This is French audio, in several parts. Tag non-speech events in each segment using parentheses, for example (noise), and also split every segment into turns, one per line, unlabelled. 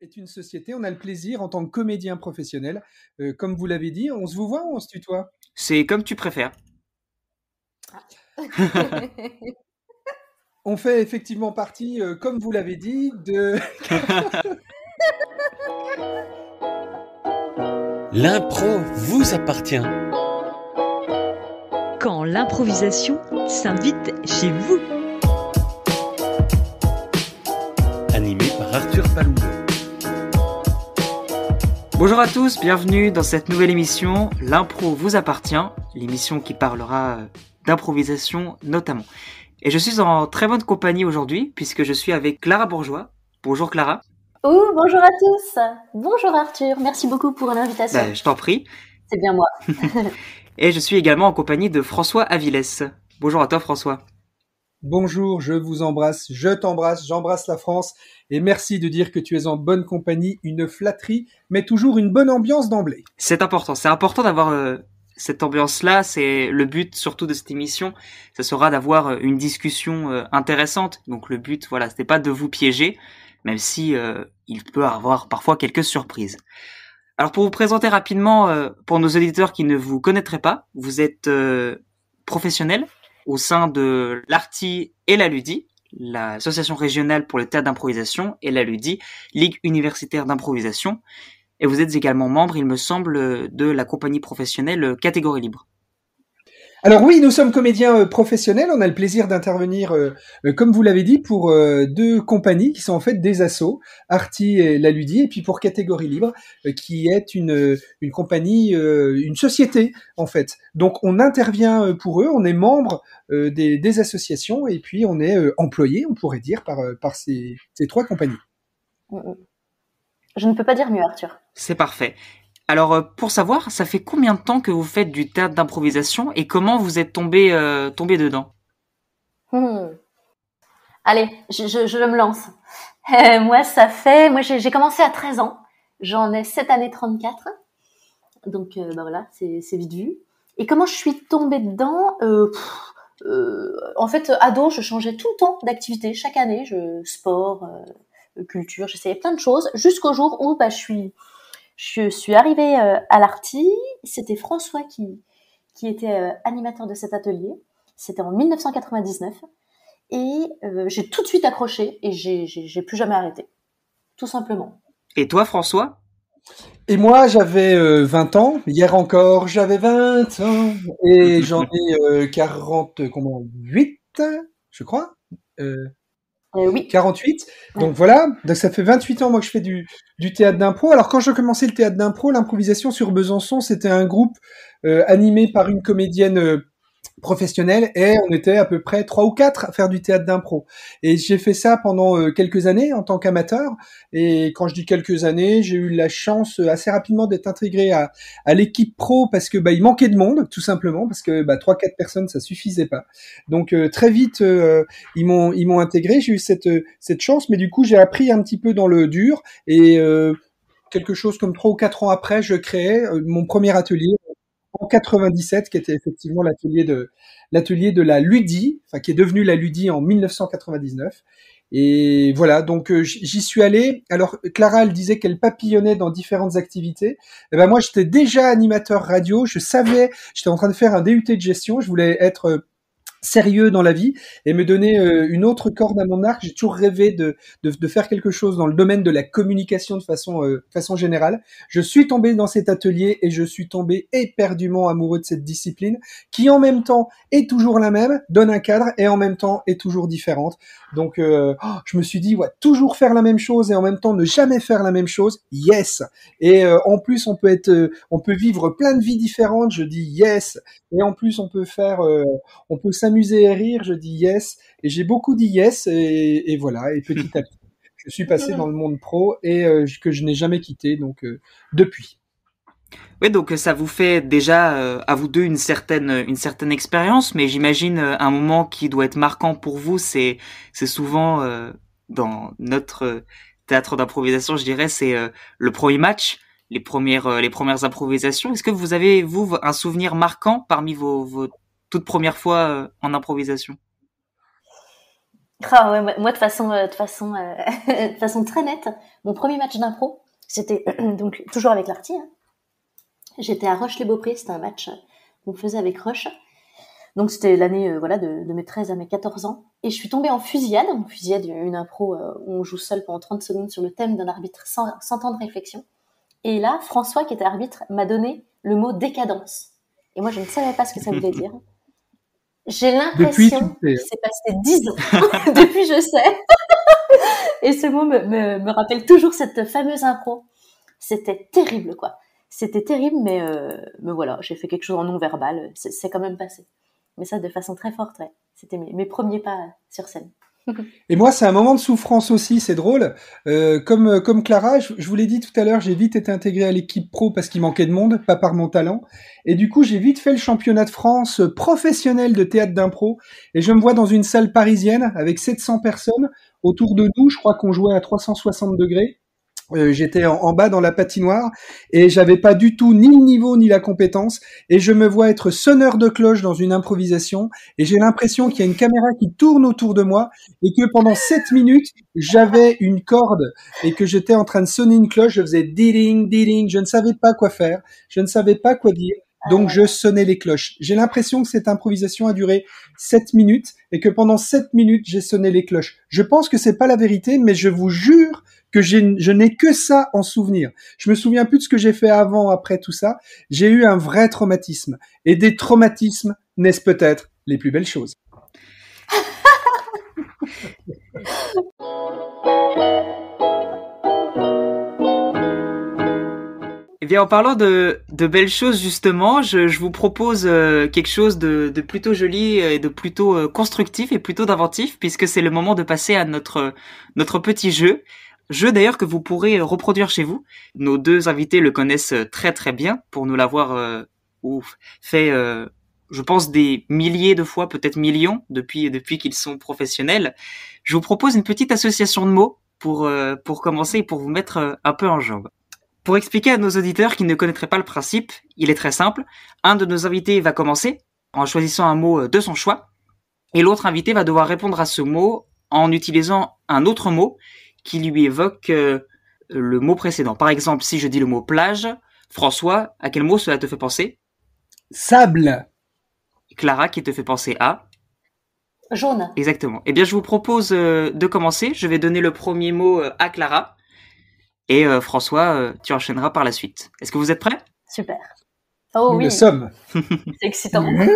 est une société. On a le plaisir en tant que comédien professionnel, euh, comme vous l'avez dit. On se vous voit ou on se tutoie
C'est comme tu préfères.
Ah. (laughs) on fait effectivement partie, euh, comme vous l'avez dit, de...
(laughs) L'impro vous appartient. Quand l'improvisation s'invite chez vous. Animé par Arthur Paloudo. Bonjour à tous, bienvenue dans cette nouvelle émission L'impro vous appartient, l'émission qui parlera euh, d'improvisation notamment. Et je suis en très bonne compagnie aujourd'hui puisque je suis avec Clara Bourgeois. Bonjour Clara.
Oh, bonjour à tous. Bonjour Arthur, merci beaucoup pour l'invitation. Ben, je t'en prie. C'est bien moi.
(laughs) Et je suis également en compagnie de François Avilès. Bonjour à toi François.
Bonjour, je vous embrasse, je t'embrasse, j'embrasse la France et merci de dire que tu es en bonne compagnie, une flatterie, mais toujours une bonne ambiance d'emblée.
C'est important, c'est important d'avoir euh, cette ambiance-là, c'est le but surtout de cette émission, ce sera d'avoir euh, une discussion euh, intéressante. Donc le but, voilà, n'est pas de vous piéger, même si il peut avoir parfois quelques surprises. Alors pour vous présenter rapidement, pour nos auditeurs qui ne vous connaîtraient pas, vous êtes professionnel, au sein de l'Arti et la Ludi, l'association régionale pour le théâtre d'improvisation, et la Ludi, Ligue universitaire d'improvisation. Et vous êtes également membre, il me semble, de la compagnie professionnelle Catégorie Libre.
Alors oui, nous sommes comédiens euh, professionnels. On a le plaisir d'intervenir, euh, euh, comme vous l'avez dit, pour deux compagnies qui sont en fait des assos, Arti et La Ludie, et puis pour Catégorie Libre, qui est une, compagnie, une société en fait. Donc on intervient pour eux, on est membre des, associations, et puis on est employé, on pourrait dire, par, par ces, ces trois compagnies.
Mm, mm. Je ne peux pas dire mieux, Arthur.
C'est parfait. Alors, euh, pour savoir, ça fait combien de temps que vous faites du théâtre d'improvisation et comment vous êtes tombé, euh, dedans
hmm. Allez, je, me lance. (laughs) Euh, moi, ça fait. Moi, j'ai commencé à 13 ans. J'en ai 7 années 34. Donc, bah voilà, c'est vite vu. Et comment je suis tombée dedans En fait, ado, je changeais tout le temps d'activité. Chaque année, je, sport, culture, j'essayais plein de choses jusqu'au jour où bah, je suis je suis arrivée euh, à l'Arti, c'était François qui, qui était euh, animateur de cet atelier, c'était en 1999, et euh, j'ai tout de suite accroché et j'ai plus jamais arrêté, tout simplement.
Et toi François
et moi, j'avais 20 ans. Hier encore, j'avais 20 ans. Et j'en ai 48, je crois. 48. Euh, donc voilà, donc ça fait 28 ans moi que je fais du, du théâtre d'impro. Alors quand je commençais le théâtre d'impro, l'improvisation sur Besançon, c'était un groupe euh, animé par une comédienne euh, professionnel et on était à peu près trois ou quatre à faire du théâtre d'impro. Et j'ai fait ça pendant euh, quelques années en tant qu'amateur. Et quand je dis quelques années, j'ai eu la chance euh, assez rapidement d'être intégré à, l'équipe pro parce que bah, il manquait de monde, tout simplement, parce que bah, trois quatre personnes ça suffisait pas. Donc euh, très vite ils m'ont ils m'ont intégré. J'ai eu cette cette chance, mais du coup j'ai appris un petit peu dans le dur et quelque chose comme trois ou quatre ans après, je créais mon premier atelier en 97, qui était effectivement l'atelier de l'atelier de la Ludie, enfin qui est devenu la Ludie en 1999. Et voilà, donc euh, j'y suis allé. Alors Clara, elle disait qu'elle papillonnait dans différentes activités. Et eh ben moi, j'étais déjà animateur radio. Je savais, j'étais en train de faire un DUT de gestion. Je voulais être euh, sérieux dans la vie et me donner euh, une autre corde à mon arc. J'ai toujours rêvé de, de, de, faire quelque chose dans le domaine de la communication de façon, euh, façon générale. Je suis tombé dans cet atelier et je suis tombé éperdument amoureux de cette discipline qui en même temps est toujours la même, donne un cadre et en même temps est toujours différente. Donc euh, oh, je me suis dit, ouais, toujours faire la même chose et en même temps ne jamais faire la même chose, yes. Et en plus on peut être, on peut vivre plein de vies différentes. Je dis yes et en plus on peut faire, euh, on peut s'amuser et rire. Je dis yes, et j'ai beaucoup dit yes, et, voilà. Et petit à petit, je suis passé dans le monde pro et euh, que je n'ai jamais quitté donc euh, depuis.
Oui, donc ça vous fait déjà à vous deux une certaine une certaine expérience, mais j'imagine un moment qui doit être marquant pour vous, c'est c'est souvent dans notre théâtre d'improvisation, je dirais, c'est le premier match les premières, euh, les premières improvisations. Est-ce que vous avez, vous, un souvenir marquant parmi vos, vos toutes premières fois euh, en improvisation
ah moi de façon euh, de façon (laughs) de façon très nette, mon premier match d'impro, c'était (clears throat) donc toujours avec l'arty. Hein. J'étais à Roche-les-Beaupré, c'était un match qu'on faisait avec Roche. Donc c'était l'année voilà de, mes 13 à mes 14 ans et je suis tombée en fusillade, en fusillade une impro où on joue seul pendant 30 secondes sur le thème d'un arbitre sans temps de réflexion. Et là, François, qui était arbitre, m'a donné le mot décadence. Et moi, je ne savais pas ce que ça voulait dire. J'ai l'impression
hein. que c'est
passé dix ans. (laughs) Depuis, je sais. (laughs) Et ce mot me, rappelle toujours cette fameuse impro. C'était terrible, quoi. C'était terrible, mais, euh, voilà, j'ai fait quelque chose en non-verbal. C'est quand même passé. Mais ça, de façon très forte, C'était mes premiers pas sur scène.
Et moi, c'est un moment de souffrance aussi, c'est drôle. Euh, comme, euh, comme Clara, je, vous l'ai dit tout à l'heure, j'ai vite été intégré à l'équipe pro parce qu'il manquait de monde, pas par mon talent. Et du coup, j'ai vite fait le championnat de France professionnel de théâtre d'impro. Et je me vois dans une salle parisienne avec 700 personnes. Autour de nous, je crois qu'on jouait à 360 degrés. Euh, j'étais en, bas dans la patinoire et j'avais pas du tout ni le niveau ni la compétence et je me vois être sonneur de cloche dans une improvisation et j'ai l'impression qu'il y a une caméra qui tourne autour de moi et que pendant 7 minutes j'avais une corde et que j'étais en train de sonner une cloche, je faisais ding ding, je ne savais pas quoi faire, je ne savais pas quoi dire. Donc ah je sonnais les cloches. J'ai l'impression que cette improvisation a duré 7 minutes et que pendant 7 minutes j'ai sonné les cloches. Je pense que c'est pas la vérité mais je vous jure que je n'ai que ça en souvenir. Je me souviens plus de ce que j'ai fait avant, après tout ça. J'ai eu un vrai traumatisme. Et des traumatismes naissent peut-être les plus belles choses.
Eh bien, en parlant de, belles choses, justement, je, vous propose euh, quelque chose de, plutôt joli et de plutôt euh, constructif et plutôt d'inventif, puisque c'est le moment de passer à notre, notre petit jeu. Jeu d'ailleurs que vous pourrez euh, reproduire chez vous. Nos deux invités le connaissent euh, très très bien pour nous l'avoir euh, fait, je pense, des milliers de fois, peut-être millions, depuis, depuis qu'ils sont professionnels. Je vous propose une petite association de mots pour, pour commencer et pour vous mettre un peu en jambe. Pour expliquer à nos auditeurs qui ne connaîtraient pas le principe, il est très simple. Un de nos invités va commencer en choisissant un mot de son choix et l'autre invité va devoir répondre à ce mot en utilisant un autre mot qui lui évoque euh, le mot précédent. Par exemple, si je dis le mot plage, François, à quel mot cela te fait penser Sable. Clara, qui te fait penser à Jaune. Exactement. Eh bien, je vous propose euh, de commencer. Je vais donner le premier mot euh, à Clara. Et François, tu enchaîneras par la suite. Est-ce que vous êtes prêts Super. Oh, Nous sommes. C'est excitant. Mhm.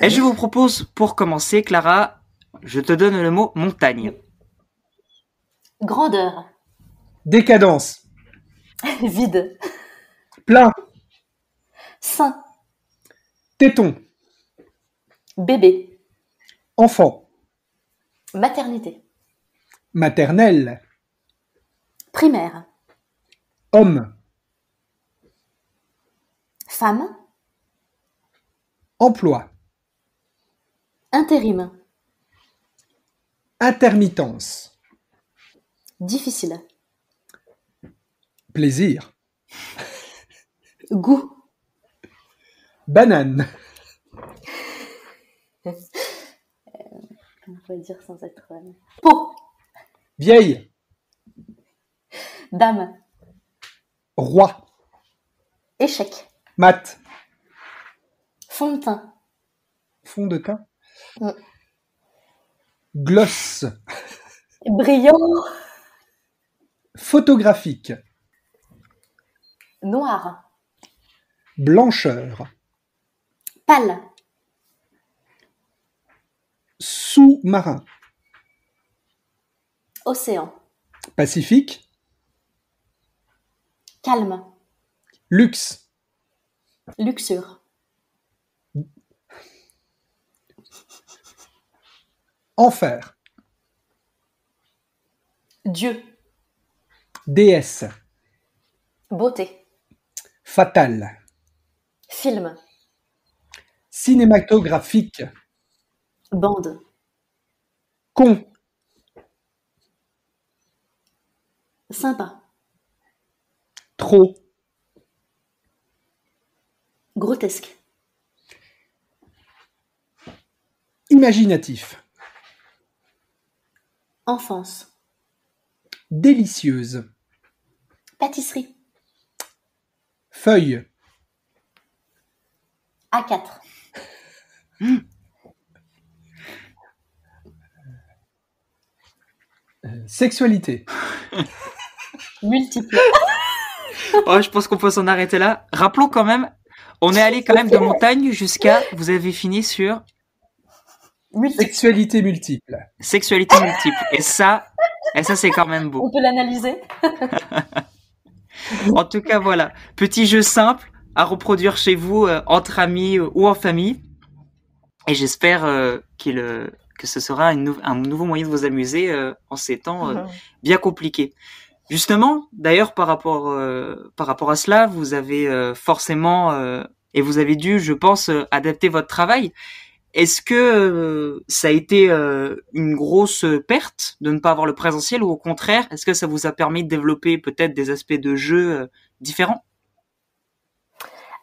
et je vous propose, pour commencer, Clara, je te donne le mot montagne.
Grandeur. Décadence. (laughs) Vide. Plein. Sain. Téton.
Bébé. Enfant. Maternité.
Maternelle. Primaire. Homme. Femme. Emploi.
Intérim.
Intermittence. Difficile. Plaisir. Goût. Banane. Comment (laughs)
euh, on va dire sans être. Euh,
Peau. Vieille. Dame. Roi. Échec. Mat. Fond de teint. Fond de teint. Glosse. Gloss. Brillant. Photographique.
Noir.
Blancheur. Pâle. Sous-marin. Océan. Pacifique. Calme. Luxe.
Luxure.
Enfer. Dieu. Déesse. Beauté. Fatale. Film. Cinématographique. Bande. Con. Sympa. Trop. Grotesque. Imaginatif. Enfance. Délicieuse. Pâtisserie. Feuille. A4.
Euh, sexualité. Multiple. (laughs) oh, je pense qu'on peut s'en arrêter là. Rappelons quand même, on est allé quand même de montagne jusqu'à. Vous avez fini sur. Sexualité multiple. Sexualité multiple. Et ça, et ça c'est quand même beau. On
peut l'analyser.
(laughs) En tout cas, voilà. Petit jeu simple à reproduire chez vous, euh, entre amis ou en famille. Et j'espère euh, qu'il euh, que ce sera un nouveau moyen de vous amuser en ces temps bien compliqués. Justement, d'ailleurs, par rapport par rapport à cela, vous avez forcément et vous avez dû, je pense, adapter votre travail. Est-ce que euh, ça a été euh, une grosse perte de ne pas avoir le présentiel ou au contraire, est-ce que ça vous a permis de développer peut-être des aspects de jeu euh, différents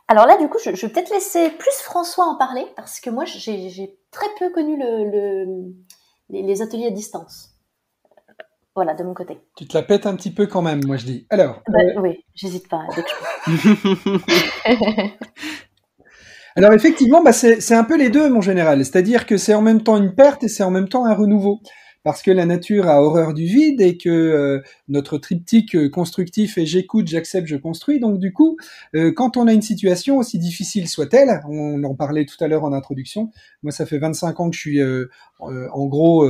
alors là, du coup, je, vais peut-être laisser plus François en parler parce que moi, j'ai, très peu connu les, ateliers à distance. Voilà, de mon côté.
Tu te la pètes un petit peu quand même, moi je dis. Alors.
Bah, oui, j'hésite pas.
(laughs) Alors effectivement, bah c'est un peu les deux, mon général. C'est-à-dire que c'est en même temps une perte et c'est en même temps un renouveau parce que la nature a horreur du vide et que euh, notre triptyque euh, constructif est j'écoute, j'accepte, je construis. Donc du coup, euh, quand on a une situation aussi difficile soit-elle, on en parlait tout à l'heure en introduction, moi ça fait 25 ans que je suis en gros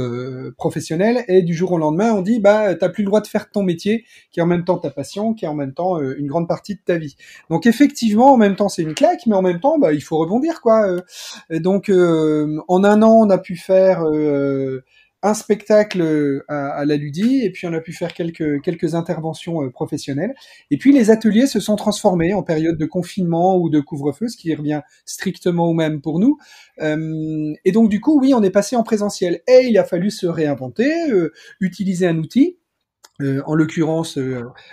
professionnel et du jour au lendemain on dit bah t'as plus le droit de faire ton métier qui est en même temps ta passion, qui est en même temps une grande partie de ta vie. Donc effectivement en même temps c'est une claque, mais en même temps bah, il faut rebondir quoi. donc en un an on a pu faire un spectacle euh, à, la Ludie, et puis on a pu faire quelques, quelques interventions euh, professionnelles. Et puis les ateliers se sont transformés en période de confinement ou de couvre-feu, ce qui revient strictement au même pour nous. Euh, et donc du coup, oui, on est passé en présentiel. Et il a fallu se réinventer, utiliser un outil. en l'occurrence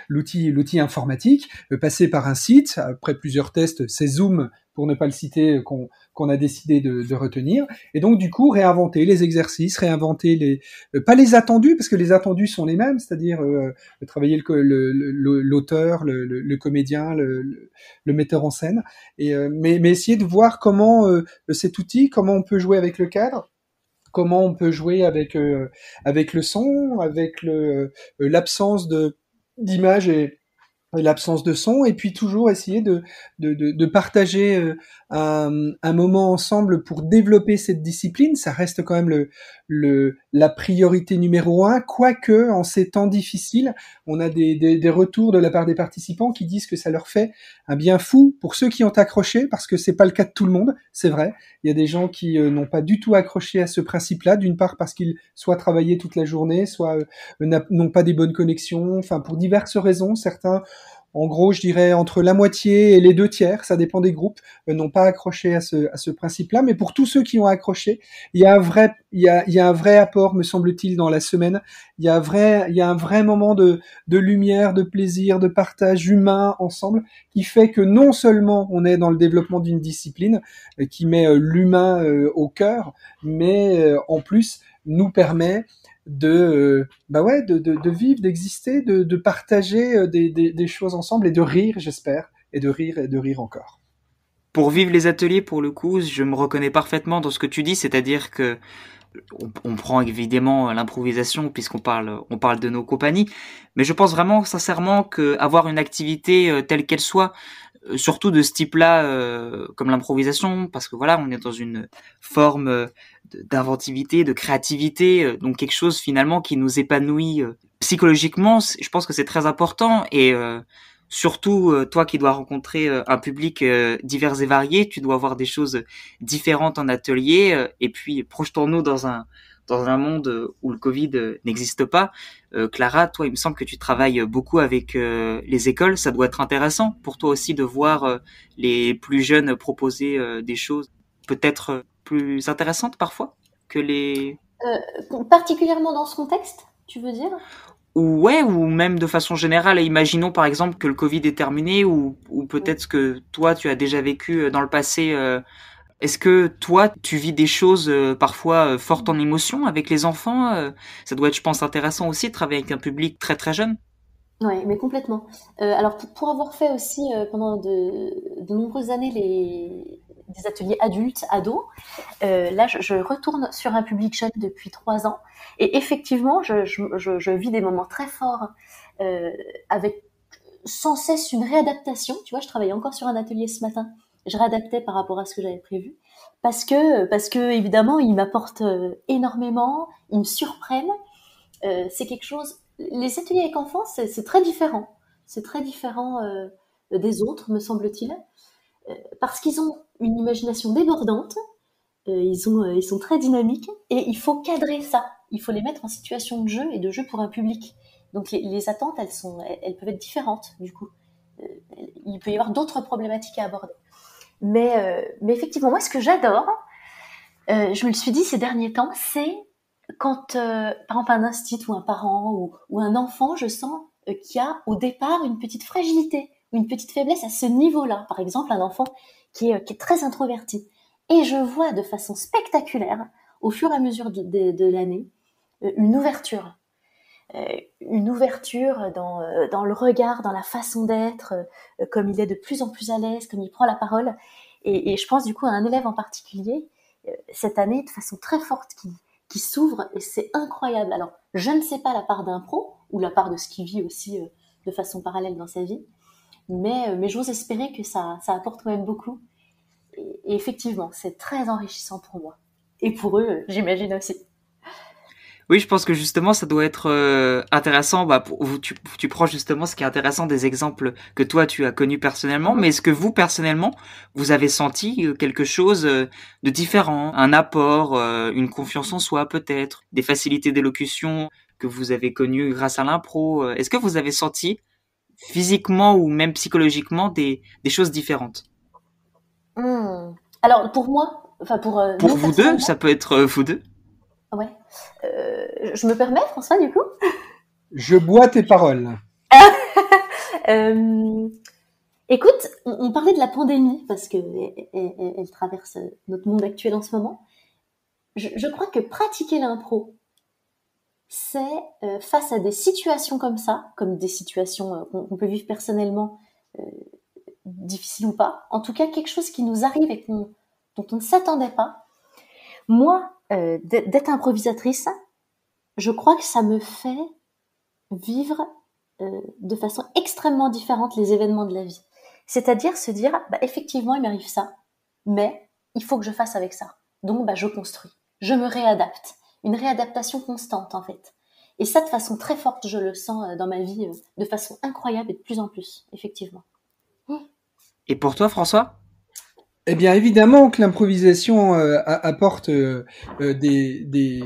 l'outil l'outil informatique, passer par un site après plusieurs tests, c'est Zoom pour ne pas le citer, euh, qu'on a décidé de, retenir. Et donc, du coup, réinventer les exercices, réinventer les, euh, pas les attendus, parce que les attendus sont les mêmes, c'est-à-dire euh, travailler l'auteur, le, le, comédien, le, metteur en scène, et, mais, essayer de voir comment cet outil, comment on peut jouer avec le cadre, comment on peut jouer avec avec le son, avec l'absence de d'image et l'absence de son, et puis toujours essayer de, de, de, partager euh, un, moment ensemble pour développer cette discipline. Ça reste quand même le, le, la priorité numéro un, quoique en ces temps difficiles, on a des, des, retours de la part des participants qui disent que ça leur fait un bien fou pour ceux qui ont accroché, parce que c'est pas le cas de tout le monde, c'est vrai. Il y a des gens qui euh, n'ont pas du tout accroché à ce principe-là, d'une part parce qu'ils soient travaillés toute la journée, soit euh, n'ont pas des bonnes connexions, enfin pour diverses raisons, certains en gros, je dirais entre la moitié et les deux tiers, ça dépend des groupes, euh, n'ont pas accroché à ce, principe-là. Mais pour tous ceux qui ont accroché, il y a un vrai, il y a, un vrai apport, me semble-t-il, dans la semaine. Il y a un vrai, il y un vrai moment de, de lumière, de plaisir, de partage humain ensemble, qui fait que non seulement on est dans le développement d'une discipline euh, qui met euh, l'humain au cœur, mais en plus nous permet de euh, bah ouais de, vivre d'exister de, partager euh, des, choses ensemble et de rire j'espère et de rire et de rire encore
pour vivre les ateliers pour le coup je me reconnais parfaitement dans ce que tu dis c'est-à-dire que on, prend évidemment euh, l'improvisation puisqu'on parle on parle de nos compagnies mais je pense vraiment sincèrement que avoir une activité telle qu'elle soit euh, surtout de ce type-là, euh, comme l'improvisation, parce que voilà, on est dans une forme euh, d'inventivité, de créativité, donc quelque chose finalement qui nous épanouit psychologiquement. Je pense que c'est très important et surtout toi qui dois rencontrer un public divers et varié, tu dois avoir des choses différentes en atelier. et puis projetons-nous dans un dans un monde euh, où le Covid euh, n'existe pas. Euh, Clara, toi, il me semble que tu travailles beaucoup avec les écoles. Ça doit être intéressant pour toi aussi de voir les plus jeunes proposer des choses peut-être plus intéressantes parfois que les...
particulièrement dans ce contexte, tu veux dire
Ouais, ou même de façon générale. Imaginons par exemple que le Covid est terminé, ou, ou peut-être que toi tu as déjà vécu dans le passé est-ce que toi, tu vis des choses euh, parfois euh, fortes en émotion avec les enfants euh Ça doit être, je pense, intéressant aussi de travailler avec un public très très jeune.
Oui, mais complètement. alors pour, avoir fait aussi pendant de, nombreuses années des ateliers adultes, ados, là je, retourne sur un public jeune depuis trois ans et effectivement je, je vis des moments très forts avec sans cesse une réadaptation. Tu vois, je travaillais encore sur un atelier ce matin je réadaptais par rapport à ce que j'avais prévu parce que parce que évidemment ils m'apportent euh, énormément, ils me surprennent. Euh, c'est quelque chose. Les ateliers avec enfants, c'est très différent. C'est très différent euh, des autres, me semble-t-il, parce qu'ils ont une imagination débordante. ils ils sont très dynamiques et il faut cadrer ça. Il faut les mettre en situation de jeu et de jeu pour un public. Donc les, attentes, elles sont, elles, peuvent être différentes du coup. il peut y avoir d'autres problématiques à aborder. Mais, euh, mais effectivement, moi, ce que j'adore, euh, je me le suis dit ces derniers temps, c'est quand, euh, par exemple, un instit ou un parent ou, un enfant, je sens qu'il y a au départ une petite fragilité ou une petite faiblesse à ce niveau-là. Par exemple, un enfant qui est, très introverti. Et je vois de façon spectaculaire, au fur et à mesure de l'année, une ouverture euh, une ouverture euh, dans, le regard, dans la façon d'être, euh, comme il est de plus en plus à l'aise, comme il prend la parole. Et, je pense du coup à un élève en particulier, cette année, de façon très forte, qui, qui s'ouvre, et c'est incroyable. Alors, je ne sais pas la part d'un pro, ou la part de ce qu'il vit aussi de façon parallèle dans sa vie, mais, mais j'ose espérer que ça, ça apporte quand même beaucoup. et effectivement, c'est très enrichissant pour moi. Et pour eux, j'imagine aussi.
Oui, je pense que justement, ça doit être euh, intéressant. Bah, pour, tu, tu, prends justement ce qui est intéressant des exemples que toi, tu as connus personnellement, mhm. mais est-ce que vous, personnellement, vous avez senti euh, quelque chose euh, de différent Un apport, une confiance en soi peut-être, des facilités d'élocution que vous avez connues grâce à l'impro Est-ce que vous avez senti physiquement ou même psychologiquement des, des choses différentes
hmm. Alors, pour moi, enfin pour... pour vous
deux, ça peut être vous deux
Ouais. Euh, je me permets, François, du coup
Je bois tes paroles. (laughs)
Euh, écoute, on, parlait de la pandémie parce que elle, traverse notre monde actuel en ce moment. Je, crois que pratiquer l'impro, c'est euh, face à des situations comme ça, comme des situations euh, qu'on peut vivre personnellement, difficiles ou pas. En tout cas, quelque chose qui nous arrive et dont on ne s'attendait pas. Moi, euh, d'être improvisatrice, je crois que ça me fait vivre euh, de façon extrêmement différente les événements de la vie. C'est-à-dire se dire, bah, effectivement, il m'arrive ça, mais il faut que je fasse avec ça. Donc, bah, je construis, je me réadapte. Une réadaptation constante, en fait. Et ça, de façon très forte, je le sens euh, dans ma vie, de façon incroyable et de plus en plus, effectivement.
Et pour toi, François
eh bien, évidemment que l'improvisation euh, apporte euh, euh, des,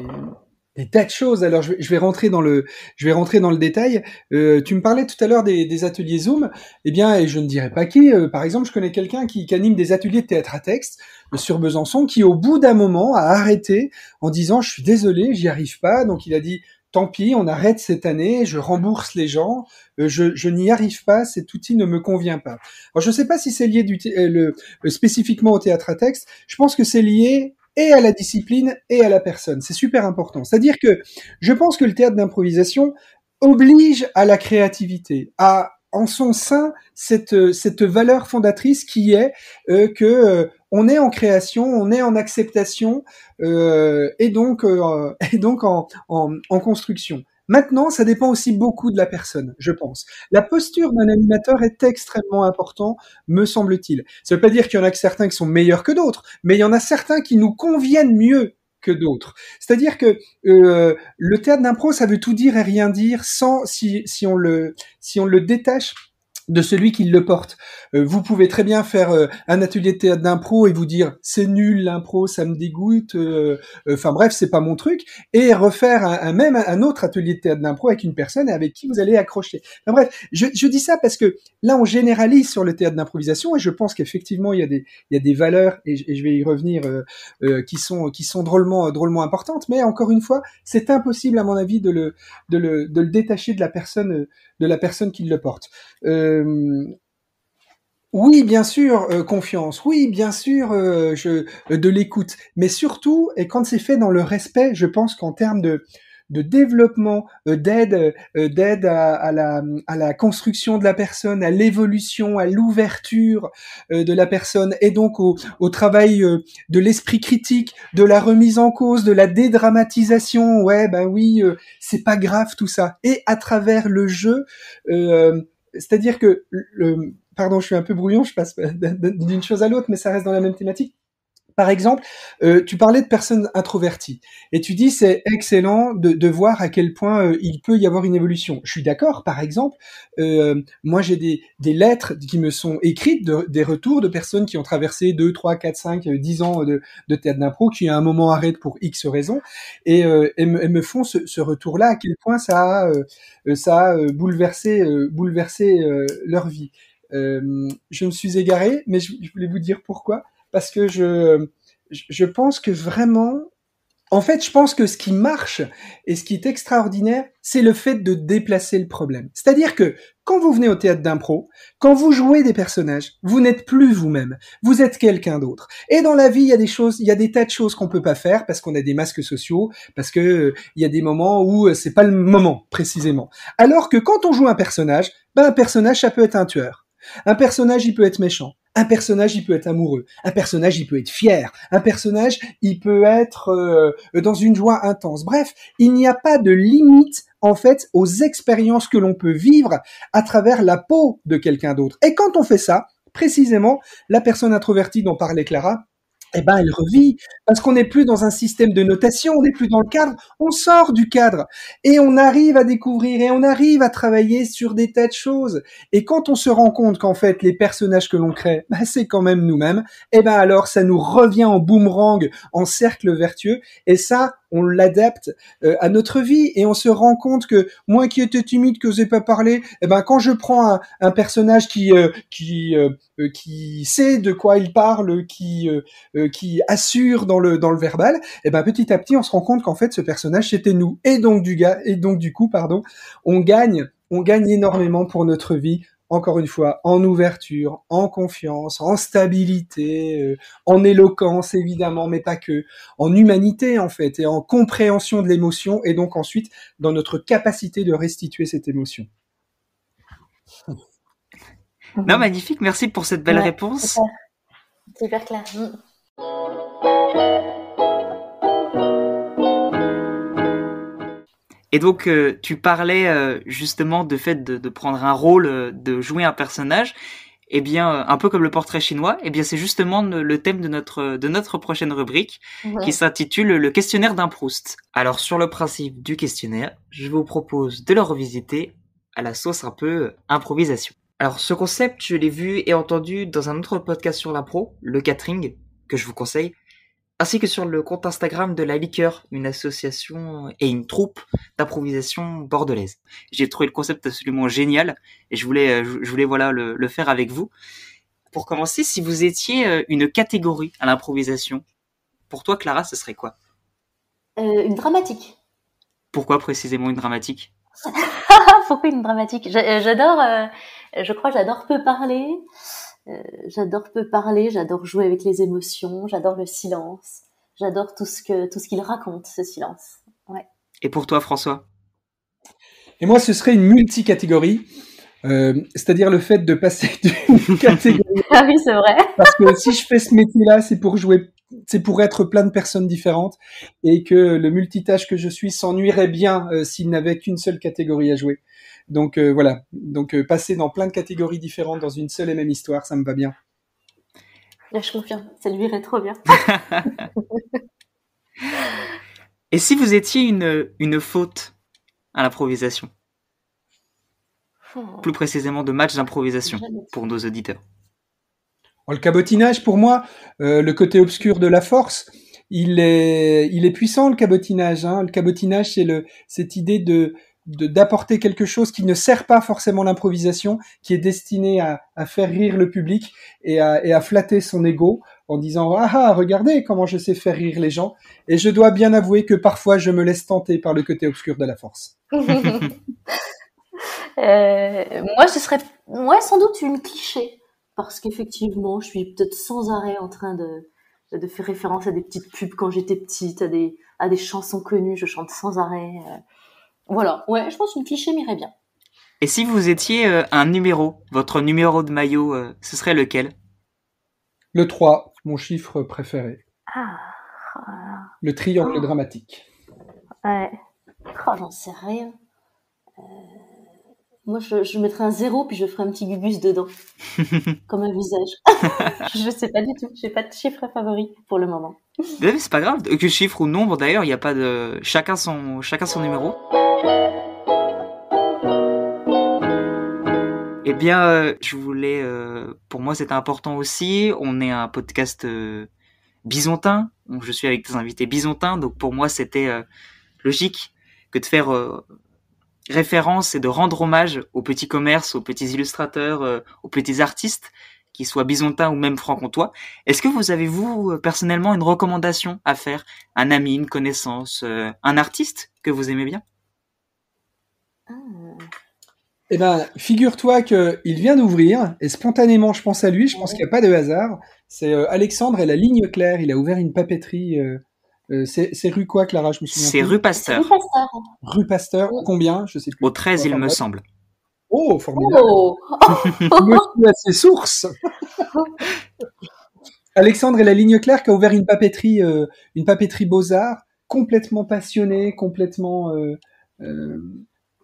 tas de choses. Alors, je, vais rentrer dans le, je vais rentrer dans le détail. tu me parlais tout à l'heure des, ateliers Zoom. Eh bien, et je ne dirais pas qui. par exemple, je connais quelqu'un qui, qui, anime des ateliers de théâtre à texte sur Besançon, qui au bout d'un moment a arrêté en disant :« Je suis désolé, j'y arrive pas. » Donc, il a dit tant pis, on arrête cette année, je rembourse les gens, euh, je, n'y arrive pas, cet outil ne me convient pas. je ne sais pas si c'est lié du euh, euh, spécifiquement au théâtre à texte, je pense que c'est lié et à la discipline et à la personne. C'est super important. C'est-à-dire que je pense que le théâtre d'improvisation oblige à la créativité, à en son sein cette, euh, cette valeur fondatrice qui est euh, que euh, on est en création, on est en acceptation euh, et donc (laughs) et donc en, en, construction. Maintenant, ça dépend aussi beaucoup de la personne, je pense. La posture d'un animateur est extrêmement importante, me semble-t-il. Ça ne veut pas dire qu'il y en a certains qui sont meilleurs que d'autres, mais il y en a certains qui nous conviennent mieux que d'autres. C'est-à-dire que euh, le théâtre d'impro, ça veut tout dire et rien dire sans si, si on le si on le détache de celui qui le porte. Euh, vous pouvez très bien faire euh, un atelier de théâtre d'impro et vous dire c'est nul l'impro, ça me dégoûte. Euh, enfin bref, c'est pas mon truc. Et refaire un, même un autre atelier de théâtre d'impro avec une personne avec qui vous allez accrocher. Enfin, bref, je, je, dis ça parce que là on généralise sur le théâtre d'improvisation et je pense qu'effectivement il y a des il y a des valeurs et, je, vais y revenir qui sont qui sont drôlement drôlement importantes. Mais encore une fois, c'est impossible à mon avis de le de le de le détacher de la personne de la personne qui le porte. Euh, oui, bien sûr, euh, confiance. Oui, bien sûr, euh, je, de l'écoute. Mais surtout, et quand c'est fait dans le respect, je pense qu'en termes de, de développement, d'aide, d'aide à, la, construction de la personne, à l'évolution, à l'ouverture de la personne, et donc au, travail de l'esprit critique, de la remise en cause, de la dédramatisation. Ouais, ben oui, c'est pas grave tout ça. Et à travers le jeu, c'est-à-dire que le, pardon, je suis un peu brouillon, je passe (laughs) d'une chose à l'autre, mais ça reste dans la même thématique. Par exemple, euh, tu parlais de personnes introverties et tu dis c'est excellent de, voir à quel point euh, il peut y avoir une évolution. Je suis d'accord. Par exemple, euh, moi j'ai des, lettres qui me sont écrites, des retours de personnes qui ont traversé 2, 3, 4, 5, 10 ans de, de théâtre d'impro, qui à un moment arrêtent pour X raisons et elles me, font ce, retour-là, à quel point ça a, bouleversé, leur vie. je me suis égaré, mais je voulais vous dire pourquoi parce que je, je pense que vraiment, en fait, je pense que ce qui marche et ce qui est extraordinaire, c'est le fait de déplacer le problème. C'est-à-dire que quand vous venez au théâtre d'impro, quand vous jouez des personnages, vous n'êtes plus vous-même, vous êtes quelqu'un d'autre. Et dans la vie, il y a des choses, il y a des tas de choses qu'on peut pas faire parce qu'on a des masques sociaux, parce que il y a des moments où euh, c'est pas le moment précisément. Alors que quand on joue un personnage, ben un personnage ça peut être un tueur. Un personnage, il peut être méchant. Un personnage, il peut être amoureux. Un personnage, il peut être fier. Un personnage, il peut être euh, dans une joie intense. Bref, il n'y a pas de limite en fait aux expériences que l'on peut vivre à travers la peau de quelqu'un d'autre. Et quand on fait ça, précisément, la personne introvertie dont parlait Clara eh ben, elle revit. Parce qu'on n'est plus dans un système de notation, on n'est plus dans le cadre, on sort du cadre. Et on arrive à découvrir et on arrive à travailler sur des tas de choses. Et quand on se rend compte qu'en fait, les personnages que l'on crée, bah, c'est quand même nous-mêmes, eh ben, alors, ça nous revient en boomerang, en cercle vertueux. Et ça, on l'adapte euh, à notre vie et on se rend compte que moi qui étais timide, que j'ai pas parler, eh ben quand je prends un, personnage qui euh, qui euh, qui sait de quoi il parle, qui qui assure dans le dans le verbal, eh ben petit à petit on se rend compte qu'en fait ce personnage c'était nous et donc du gars et donc du coup pardon, on gagne on gagne énormément pour notre vie encore une fois, en ouverture, en confiance, en stabilité, euh, en éloquence évidemment, mais pas que, en humanité en fait, et en compréhension de l'émotion, et donc ensuite dans notre capacité de restituer cette émotion.
Non, magnifique, merci pour cette belle réponse. clair. Et donc, euh, tu parlais euh, justement de fait de, prendre un rôle, euh, de jouer un personnage. Eh bien, un peu comme le portrait chinois, eh bien, c'est justement le, thème de notre de notre prochaine rubrique qui s'intitule le questionnaire d'un Proust. Alors, sur le principe du questionnaire, je vous propose de le revisiter à la sauce un peu improvisation. Alors, ce concept, je l'ai vu et entendu dans un autre podcast sur la pro, le catering, que je vous conseille ainsi que sur le compte Instagram de La Liqueur, une association et une troupe d'improvisation bordelaise. J'ai trouvé le concept absolument génial et je voulais, euh, je voulais voilà le, faire avec vous. Pour commencer, si vous étiez euh, une catégorie à l'improvisation, pour toi Clara, ce serait quoi
euh, Une dramatique.
Pourquoi précisément une dramatique
(laughs) Pourquoi une dramatique J'adore, je crois, j'adore peu parler. Euh, j'adore peu parler, j'adore jouer avec les émotions, j'adore le silence, j'adore tout ce que tout ce qu'il raconte ce silence.
Et pour toi, François Et moi, ce serait une multicatégorie. Euh, c'est-à-dire le fait de passer (laughs) d'une (laughs) catégorie.
ah oui, c'est vrai.
parce que si je fais ce métier-là, c'est pour jouer, c'est pour être plein de personnes différentes et que le multitâche que je suis s'ennuierait bien euh, s'il n'avait qu'une seule catégorie à jouer. Donc euh, voilà, donc euh, passer dans plein de catégories différentes dans une seule et même histoire, ça me va bien.
Là, ah, je confirme, ça lui irait trop bien.
(laughs) et si vous étiez une, une faute à l'improvisation oh. Plus précisément de match d'improvisation pour nos auditeurs.
Le cabotinage, pour moi, euh, le côté obscur de la force, il est, il est puissant le cabotinage. Hein. Le cabotinage, c'est cette idée de, d'apporter quelque chose qui ne sert pas forcément l'improvisation, qui est destiné à, faire rire le public et à, flatter son ego en disant ah ah regardez comment je sais faire rire les gens et je dois bien avouer que parfois je me laisse tenter par le côté obscur de la force. (laughs)
Euh, moi ce serait moi sans doute une cliché parce qu'effectivement je suis peut-être sans arrêt en train de faire référence à des petites pubs quand j'étais petite, à des, à des chansons connues, je chante sans arrêt. Euh. Voilà, ouais, je pense une cliché m'irait bien.
Et si vous étiez euh, un numéro, votre numéro de maillot, euh, ce serait lequel Le 3,
mon chiffre préféré.
Ah. Le triangle ah.
dramatique.
Ouais. Oh, j'en sais rien. Euh, moi, je, mettrais un 0, puis je ferais un petit gugus dedans. (laughs) comme un visage. (laughs) je sais pas du tout. J'ai pas de chiffre favori pour le moment.
Mais c'est pas grave. Que chiffre ou nombre, d'ailleurs, il n'y a pas de. Chacun son, chacun son numéro. Eh bien, euh, je voulais, euh, pour moi c'est important aussi, on est un podcast euh, byzantin. je suis avec des invités bisontins, donc pour moi c'était logique que de faire référence et de rendre hommage aux petits commerces, aux petits illustrateurs, aux petits artistes, qu'ils soient bisontins ou même franc-comtois. Est-ce que vous avez, vous, personnellement, une recommandation à faire Un ami, une connaissance, un artiste que vous aimez bien ah. Eh bien, figure-toi
qu'il vient d'ouvrir, et spontanément, je pense à lui, je pense qu'il n'y a pas de hasard. C'est euh, Alexandre et la ligne claire, il a ouvert une papeterie. Euh, euh, c'est rue quoi, Clara Je me souviens. C'est rue Pasteur. Rue Pasteur, combien
Je sais Au 13, il me semble.
Oh, formidable. Oh suit (laughs) à ses sources. (laughs) Alexandre et la ligne claire qui a ouvert une papeterie, une papeterie Beaux-Arts, complètement passionnée, complètement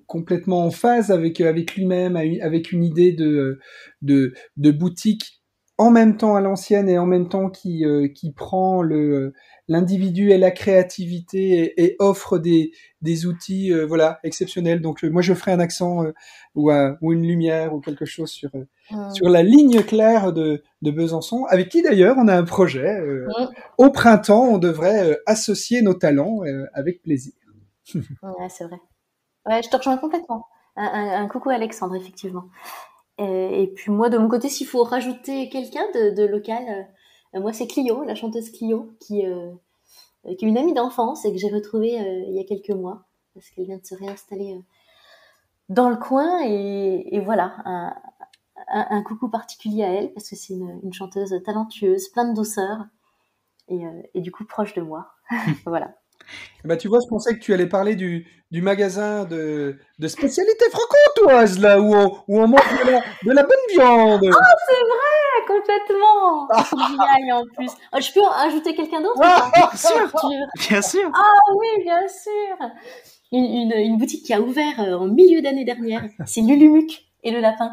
complètement en phase avec euh, avec lui-même, avec une idée de, de boutique en même temps à l'ancienne et en même temps qui euh, qui prend le l'individu et la créativité et, offre des, outils euh, voilà exceptionnels. Donc moi je ferai un accent ou, ou une lumière ou quelque chose sur sur la ligne claire de, Besançon, avec qui d'ailleurs on a un projet. Au printemps, on devrait associer nos talents avec plaisir.
c'est vrai. Ouais, je te rejoins complètement. Un, coucou Alexandre, effectivement. Euh, et, puis moi, de mon côté, s'il faut rajouter quelqu'un de, local, euh, moi c'est Clio, la chanteuse Clio, qui, euh, qui est une amie d'enfance et que j'ai retrouvée il y a quelques mois, parce qu'elle vient de se réinstaller dans le coin. Et, et voilà, un, un, coucou particulier à elle, parce que c'est une, une, chanteuse talentueuse, pleine de douceur, et, et du coup proche de moi.
(laughs) voilà. Bah, tu vois, je pensais que tu allais parler du, du magasin de, de spécialité franco-antoise là, où on, où on mange de la, bonne viande. oh,
c'est vrai, complètement. Ah. Génial, en plus. Euh, je peux ajouter quelqu'un d'autre ah, Bien sûr. Bien sûr. Ah oui, bien sûr. Une, une, boutique qui a ouvert en euh, milieu d'année dernière, c'est Lulumuc et le lapin.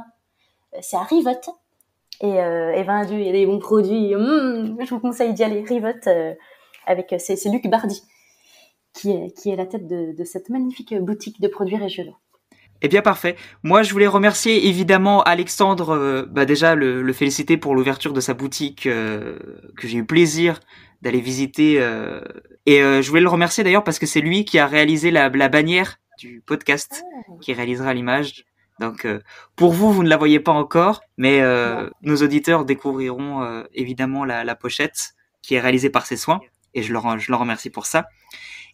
Euh, c'est à Rivotte. Et, vendu et ben, il des bons produits. Hum, je vous conseille d'y aller. Rivotte, avec c'est Luc Bardi qui est, qui est la tête de, cette magnifique boutique de produits régionaux.
Eh bien parfait. Moi je voulais remercier évidemment Alexandre, euh, bah, déjà le, féliciter pour l'ouverture de sa boutique euh, que j'ai eu plaisir d'aller visiter. Euh, et je voulais le remercier d'ailleurs parce que c'est lui qui a réalisé la, bannière du podcast ah. qui réalisera l'image. Donc pour vous, vous ne la voyez pas encore, mais nos auditeurs découvriront évidemment la, pochette qui est réalisée par ses soins et je le, je le remercie pour ça.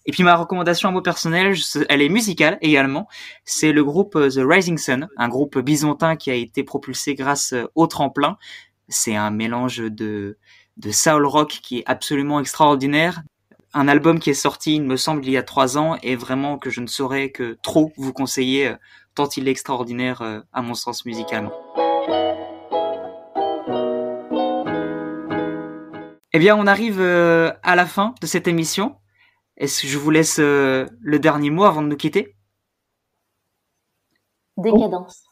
Et puis ma recommandation à mot personnel, elle est musicale également. C'est le groupe euh, The Rising Sun, un groupe byzantin qui a été propulsé grâce euh, au tremplin. C'est un mélange de de soul rock qui est absolument extraordinaire. Un album qui est sorti, il me semble, il y a trois ans et vraiment que je ne saurais que trop vous conseiller, euh, tant il est extraordinaire à mon sens musicalement. Eh bien, on arrive à la fin de cette émission. Est-ce que je vous laisse euh, le dernier mot avant de nous quitter
Décadence.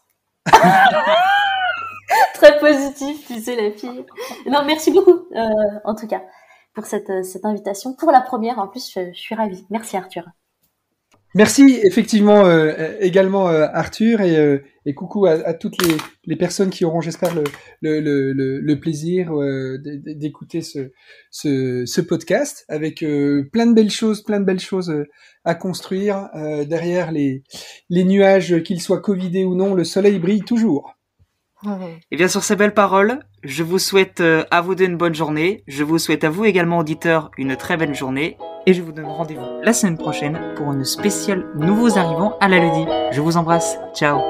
Oh. (laughs) Très positif, tu sais, la fille. Non, merci beaucoup, euh, en tout cas, pour euh, cette, invitation. Pour la première, en plus, je suis ravie. Merci, Arthur.
Merci effectivement euh, euh, également euh, Arthur et, coucou à, toutes les, personnes qui auront j'espère le, le, le, plaisir d'écouter ce, ce, ce, podcast avec plein de belles choses, plein de belles choses à construire derrière les, les nuages, qu'ils soient covidés ou non, le soleil brille toujours.
Et eh bien sur ces belles paroles, je vous souhaite euh, à vous deux une bonne journée. Je vous souhaite à vous également, auditeurs, une très belle journée. Et je vous donne rendez-vous la semaine prochaine pour une spéciale Nouveaux Arrivants à la Ludie. Je vous embrasse. Ciao.